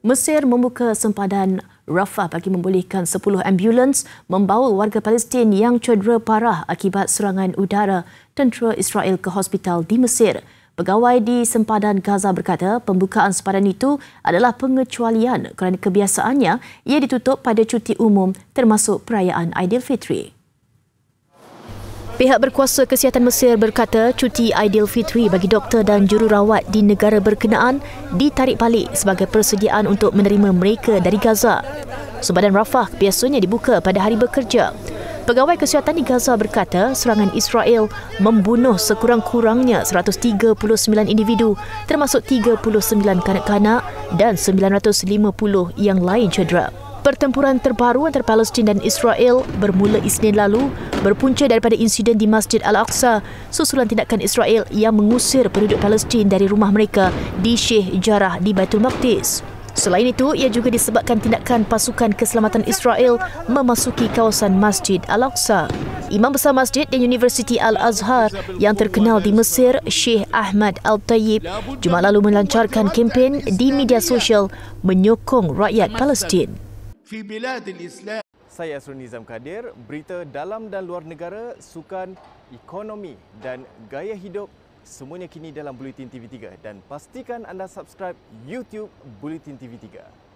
Mesir membuka sempadan Rafah bagi membolehkan 10 ambulans membawa warga Palestin yang cedera parah akibat serangan udara tentera Israel ke hospital di Mesir. Pegawai di sempadan Gaza berkata pembukaan sempadan itu adalah pengecualian kerana kebiasaannya ia ditutup pada cuti umum termasuk perayaan Aidilfitri. Pihak berkuasa kesihatan Mesir berkata cuti Fitri bagi doktor dan jururawat di negara berkenaan ditarik balik sebagai persediaan untuk menerima mereka dari Gaza. Sempadan Rafah biasanya dibuka pada hari bekerja. Pegawai kesihatan di Gaza berkata serangan Israel membunuh sekurang-kurangnya 139 individu termasuk 39 kanak-kanak dan 950 yang lain cedera. Pertempuran terbaru antara Palestin dan Israel bermula Isnin lalu berpunca daripada insiden di Masjid Al-Aqsa susulan tindakan Israel yang mengusir penduduk Palestin dari rumah mereka di Sheikh Jarrah di Baitul Maqdis. Selain itu, ia juga disebabkan tindakan pasukan keselamatan Israel memasuki kawasan Masjid Al-Aqsa. Imam besar masjid dan Universiti Al-Azhar yang terkenal di Mesir, Sheikh Ahmad Al-Tayyib, Jumaat lalu melancarkan kempen di media sosial menyokong rakyat Palestin fi biladil Islam. Saya Asrul Nizam Kadir, berita dalam dan luar negara, sukan, ekonomi dan gaya hidup semuanya kini dalam Bulletin TV3 dan pastikan anda subscribe YouTube Bulletin TV3.